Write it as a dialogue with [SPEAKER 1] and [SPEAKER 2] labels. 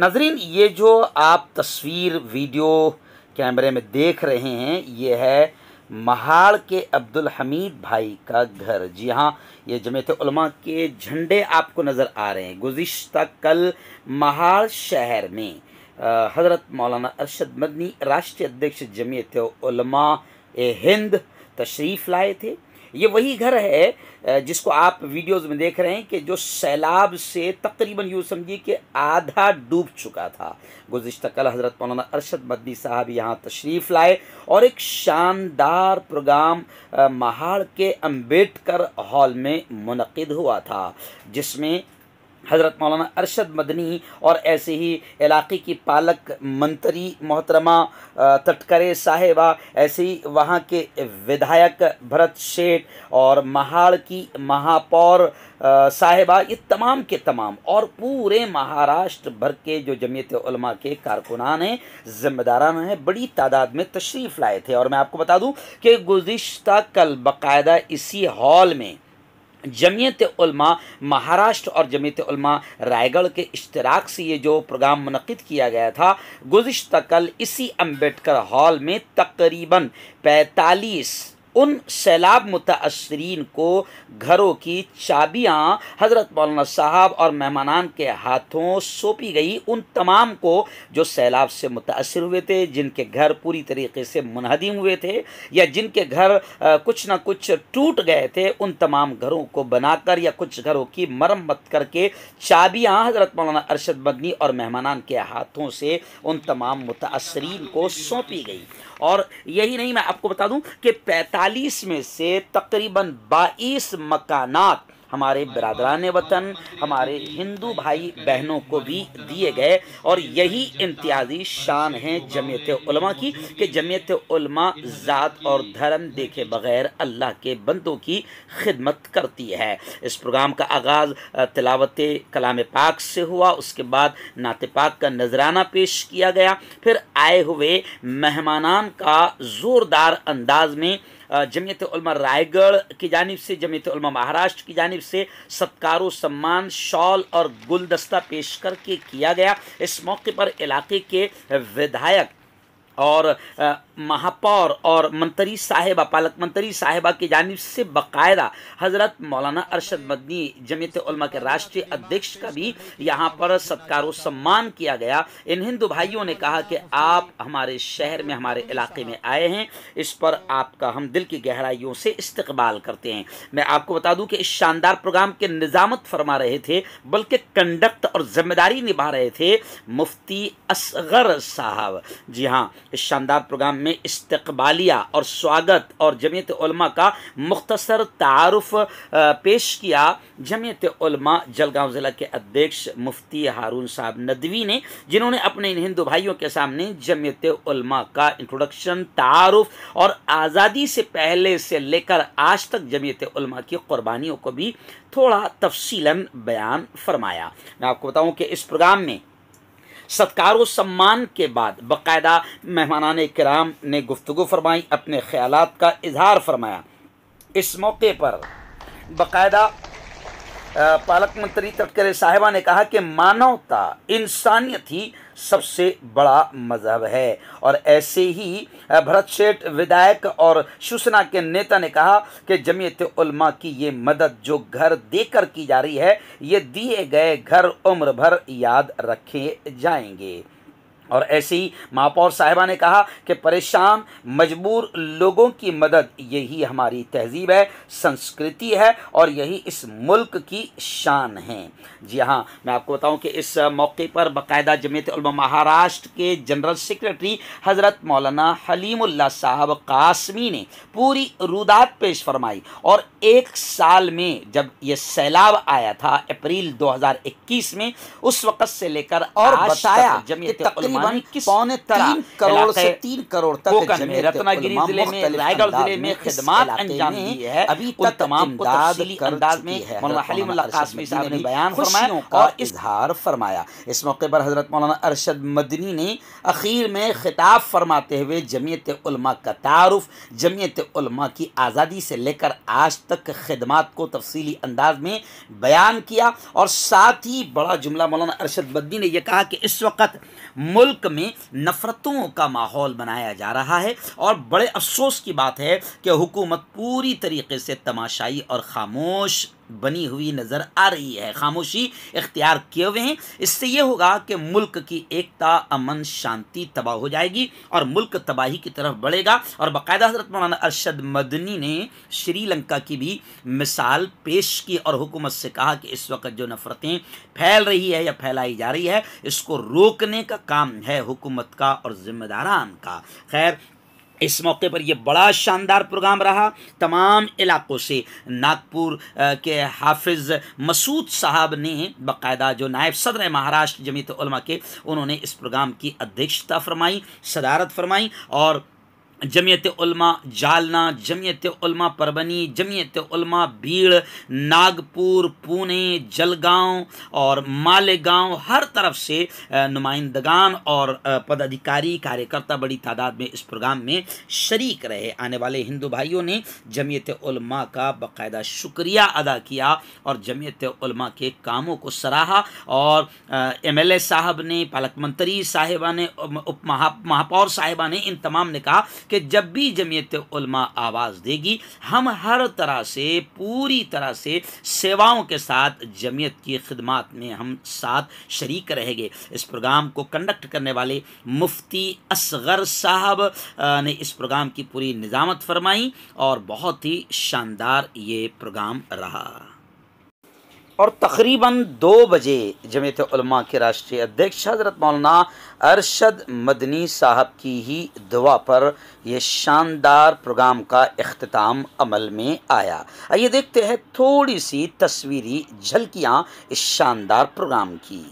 [SPEAKER 1] नजरीन ये जो आप तस्वीर वीडियो कैमरे में देख रहे हैं ये है महाड़ के अब्दुल हमीद भाई का घर जी हाँ ये जमेत उलमा के झंडे आपको नज़र आ रहे हैं गुज्त कल महाड़ शहर में हज़रत मौलाना अरशद मदनी राष्ट्रीय अध्यक्ष जमेत उलमा ए हिंद तशरीफ़ लाए थे ये वही घर है जिसको आप वीडियोस में देख रहे हैं कि जो सैलाब से तकरीबन यूँ समझिए कि आधा डूब चुका था गुज्त कल हज़रत मौलाना अरशद मद्दी साहब यहाँ तशरीफ़ लाए और एक शानदार प्रोग्राम महाड़ के अम्बेडकर हॉल में मनद हुआ था जिसमें हज़रत मौलाना अरशद मदनी और ऐसे ही इलाके की पालक मंत्री मोहतरमा तटकरे साहेबा ऐसे ही वहाँ के विधायक भरत शेख और महाड़ की महापौर साहेबा ये तमाम के तमाम और पूरे महाराष्ट्र भर के जो जमीयत उलमा के कारकुनान हैं जिम्मेदारान हैं बड़ी तादाद में तशरीफ़ लाए थे और मैं आपको बता दूं कि गुज्त कल बाकायदा इसी हॉल में जमीयत उलमा महाराष्ट्र और जमीयत उलमा रायगढ़ के इश्तराक से ये जो प्रोग्राम मनद किया गया था गुज्त कल इसी अम्बेडकर हॉल में तकरीबन पैंतालीस उन सैलाब मुतासरीन को घरों की चाबियाँ हज़रत मौलाना साहब और मेहमानान के हाथों सौंपी गई उन तमाम को जो सैलाब से मुतासर हुए थे जिनके घर पूरी तरीके से मुनहदिम हुए थे या जिनके घर कुछ ना कुछ टूट गए थे उन तमाम घरों को बनाकर या कुछ घरों की मरम्मत करके चाबियाँ हज़रत मौलाना अरशद मदनी और मेहमानान के हाथों से उन तमाम मुतासरीन को सौंपी गई और यही नहीं मैं आपको बता दूँ कि पैंतालीस चालीस में से तकरीबन बाईस मकानात हमारे बरदरान वतन हमारे हिंदू भाई बहनों को भी दिए गए और यही इम्तियाजी शान है जमीयत उलमा की कि जमीयत उलमा ज़ात और धर्म देखे बगैर अल्लाह के बंदों की खिदमत करती है इस प्रोग्राम का आगाज़ तिलावत कलाम पाक से हुआ उसके बाद नात पाक का नजराना पेश किया गया फिर आए हुए मेहमान का ज़ोरदार अंदाज में जमीयत रायगढ़ की जानब से जमीयत महाराष्ट्र की जानब से सत्कारो सम्मान शॉल और गुलदस्ता पेश करके किया गया इस मौके पर इलाके के विधायक और महापौर और मंत्री साहिबा पालक मंत्री साहिबा की जानब से बाकायदा हज़रत मौलाना अरशद मदनी जमीत उलमा के राष्ट्रीय अध्यक्ष का भी यहाँ पर सत्कार सम्मान किया गया इन हिंदू भाइयों ने कहा कि आप हमारे शहर में हमारे इलाके में आए हैं इस पर आपका हम दिल की गहराइयों से इस्तबाल करते हैं मैं आपको बता दूँ कि इस शानदार प्रोग्राम के निज़ामत फरमा रहे थे बल्कि कंडक्ट और जिम्मेदारी निभा रहे थे मुफ्ती असगर साहब जी हाँ इस शानदार प्रोग्राम में इस्तबालिया और स्वागत और जमीयत का मुख्तसर तारफ़ पेश किया जमीयत जलगांव ज़िला के अध्यक्ष मुफ्ती हारून साहब नदवी ने जिन्होंने अपने इन हिंदू भाइयों के सामने जमीयत का इंट्रोडक्शन तारफ़ और आज़ादी से पहले से लेकर आज तक जमीयत की क़ुरबानियों को भी थोड़ा तफसीला बयान फरमाया मैं आपको बताऊँ कि इस प्रोग्राम में सत्कार सम्मान के बाद बाकायदा मेहमान कराम ने गुफ्तु फरमाई अपने ख्याल का इजहार फरमाया इस मौके पर बाकायदा पालक मंत्री तटकरे साहिबा ने कहा कि मानवता इंसानियत ही सबसे बड़ा मजहब है और ऐसे ही भरत शेठ विधायक और शिवसेना के नेता ने कहा कि जमीयत उलमा की ये मदद जो घर देकर की जा रही है ये दिए गए घर उम्र भर याद रखे जाएंगे और ऐसे ही महापौर साहिबा ने कहा कि परेशान मजबूर लोगों की मदद यही हमारी तहजीब है संस्कृति है और यही इस मुल्क की शान है जी हाँ मैं आपको बताऊं कि इस मौके पर बाकायदा जमीयत महाराष्ट्र के जनरल सेक्रेटरी हज़रत मौलाना हलीमुल्ला साहब कासमी ने पूरी रुदात पेश फरमाई और एक साल में जब ये सैलाब आया था अप्रैल इक्कीस में उस वक्त से लेकर और बताया जमीयत तकरीबन पौने तीन करोड़ से तीन करोड़ तक रत्नागिरी जिले में रायगढ़ जिले में खिदमत अंजाम दी है अभी तक तमाम अंदाज में कासमी साहब ने बयान फरमाया और इजहार फरमाया इस मौके पर हजरत मौलाना अरशद मदनी ने अखीर में खिताब फरमाते हुए जमीयत उलमा का तारफ़ जमीयत उलमा की आज़ादी से लेकर आज तक खदमात को तफसीली अंदाज में बयान किया और साथ ही बड़ा जुमला मौलाना अरशद मदनी ने यह कहा कि इस वक्त मुल्क मुल्क में नफ़रतों का माहौल बनाया जा रहा है और बड़े अफसोस की बात है कि हुकूमत पूरी तरीके से तमाशाई और खामोश बनी हुई नज़र आ रही है खामोशी इख्तियार किए हुए हैं इससे ये होगा कि मुल्क की एकता अमन शांति तबाह हो जाएगी और मुल्क तबाही की तरफ बढ़ेगा और बाकायदा हजरत मौलाना अरशद मदनी ने श्रीलंका की भी मिसाल पेश की और हुकूमत से कहा कि इस वक्त जो नफ़रतें फैल रही है या फैलाई जा रही है इसको रोकने का काम है हुकूमत का और जिम्मेदारान का खैर इस मौके पर यह बड़ा शानदार प्रोग्राम रहा तमाम इलाकों से नागपुर के हाफिज़ मसूद साहब ने बकायदा जो नायब सदर महाराष्ट्र जमीत उलमा के उन्होंने इस प्रोग्राम की अध्यक्षता फरमाई सदारत फरमाई और जमीयत उलमा जालना जमीयत उलमा परबनी जमीयत उलमा भीड़ नागपुर पुणे जलगांव और मालेगांव हर तरफ से नुमाइंदगान और पदाधिकारी कार्यकर्ता बड़ी तादाद में इस प्रोग्राम में शरीक रहे आने वाले हिंदू भाइयों ने जमीयत उलमा का बाकायदा शुक्रिया अदा किया और जमीयत उलमा के कामों को सराहा और ए साहब ने पालक मंत्री साहिबा ने उप महा महापौर साहिबा ने इन तमाम ने कहा कि कि जब भी जमीयत उलमा आवाज़ देगी हम हर तरह से पूरी तरह से सेवाओं के साथ जमीयत की खदमात में हम साथ शरीक रहेंगे इस प्रोग्राम को कंडक्ट करने वाले मुफ्ती असगर साहब ने इस प्रोग्राम की पूरी निज़ामत फरमाई और बहुत ही शानदार ये प्रोग्राम रहा और तकरीबन दो बजे जमीत उलमा के राष्ट्रीय अध्यक्ष हज़रत मौलाना अरशद मदनी साहब की ही दुआ पर यह शानदार प्रोग्राम का अख्ताम अमल में आया आइए देखते हैं थोड़ी सी तस्वीरी झलकियाँ इस शानदार प्रोग्राम की